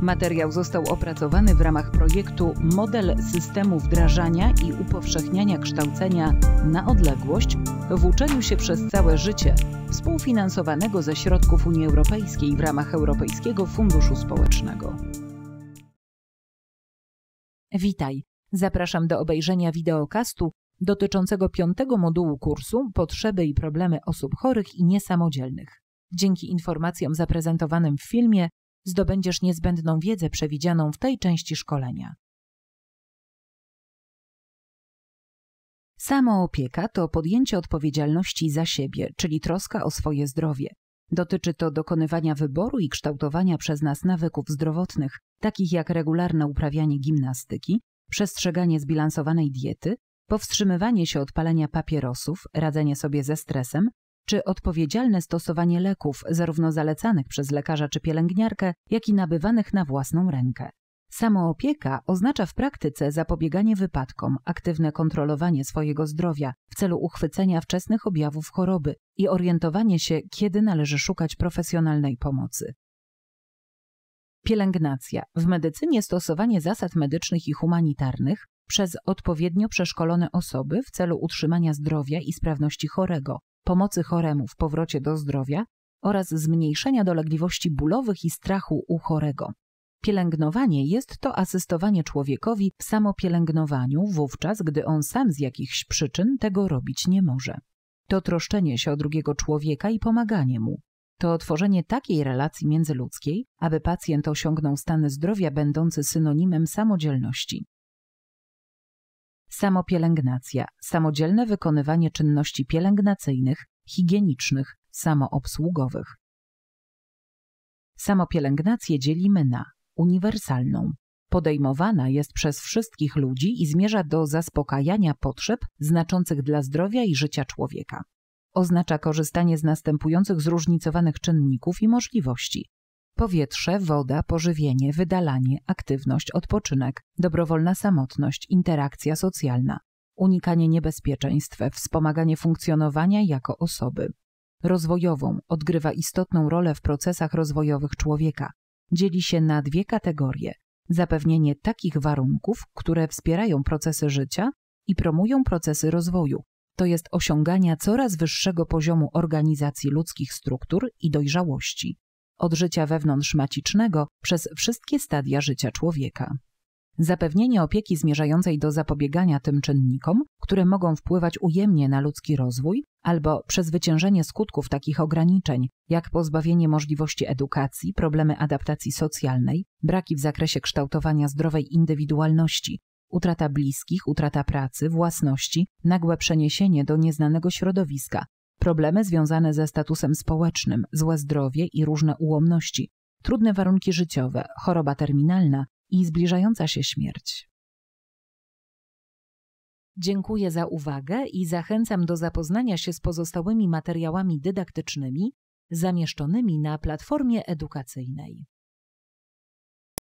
Materiał został opracowany w ramach projektu Model systemu wdrażania i upowszechniania kształcenia na odległość w uczeniu się przez całe życie, współfinansowanego ze środków Unii Europejskiej w ramach Europejskiego Funduszu Społecznego. Witaj. Zapraszam do obejrzenia wideokastu dotyczącego piątego modułu kursu Potrzeby i problemy osób chorych i niesamodzielnych. Dzięki informacjom zaprezentowanym w filmie zdobędziesz niezbędną wiedzę przewidzianą w tej części szkolenia. Samoopieka to podjęcie odpowiedzialności za siebie, czyli troska o swoje zdrowie. Dotyczy to dokonywania wyboru i kształtowania przez nas nawyków zdrowotnych, takich jak regularne uprawianie gimnastyki, przestrzeganie zbilansowanej diety, powstrzymywanie się od palenia papierosów, radzenie sobie ze stresem, czy odpowiedzialne stosowanie leków, zarówno zalecanych przez lekarza czy pielęgniarkę, jak i nabywanych na własną rękę. Samoopieka oznacza w praktyce zapobieganie wypadkom, aktywne kontrolowanie swojego zdrowia w celu uchwycenia wczesnych objawów choroby i orientowanie się, kiedy należy szukać profesjonalnej pomocy. Pielęgnacja. W medycynie stosowanie zasad medycznych i humanitarnych przez odpowiednio przeszkolone osoby w celu utrzymania zdrowia i sprawności chorego, pomocy choremu w powrocie do zdrowia oraz zmniejszenia dolegliwości bólowych i strachu u chorego. Pielęgnowanie jest to asystowanie człowiekowi w samopielęgnowaniu wówczas, gdy on sam z jakichś przyczyn tego robić nie może. To troszczenie się o drugiego człowieka i pomaganie mu. To tworzenie takiej relacji międzyludzkiej, aby pacjent osiągnął stan zdrowia będący synonimem samodzielności samopielęgnacja, samodzielne wykonywanie czynności pielęgnacyjnych, higienicznych, samoobsługowych. Samopielęgnację dzielimy na uniwersalną. Podejmowana jest przez wszystkich ludzi i zmierza do zaspokajania potrzeb znaczących dla zdrowia i życia człowieka. Oznacza korzystanie z następujących zróżnicowanych czynników i możliwości: powietrze, woda, pożywienie, wydalanie, aktywność, odpoczynek, dobrowolna samotność, interakcja socjalna, unikanie niebezpieczeństw, wspomaganie funkcjonowania jako osoby. Rozwojową odgrywa istotną rolę w procesach rozwojowych człowieka. Dzieli się na dwie kategorie: zapewnienie takich warunków, które wspierają procesy życia i promują procesy rozwoju, to jest osiągania coraz wyższego poziomu organizacji ludzkich struktur i dojrzałości od życia wewnątrzmacicznego przez wszystkie stadia życia człowieka. Zapewnienie opieki zmierzającej do zapobiegania tym czynnikom, które mogą wpływać ujemnie na ludzki rozwój, albo przezwyciężenie skutków takich ograniczeń, jak pozbawienie możliwości edukacji, problemy adaptacji socjalnej, braki w zakresie kształtowania zdrowej indywidualności, utrata bliskich, utrata pracy, własności, nagłe przeniesienie do nieznanego środowiska, Problemy związane ze statusem społecznym, złe zdrowie i różne ułomności, trudne warunki życiowe, choroba terminalna i zbliżająca się śmierć. Dziękuję za uwagę i zachęcam do zapoznania się z pozostałymi materiałami dydaktycznymi zamieszczonymi na platformie edukacyjnej.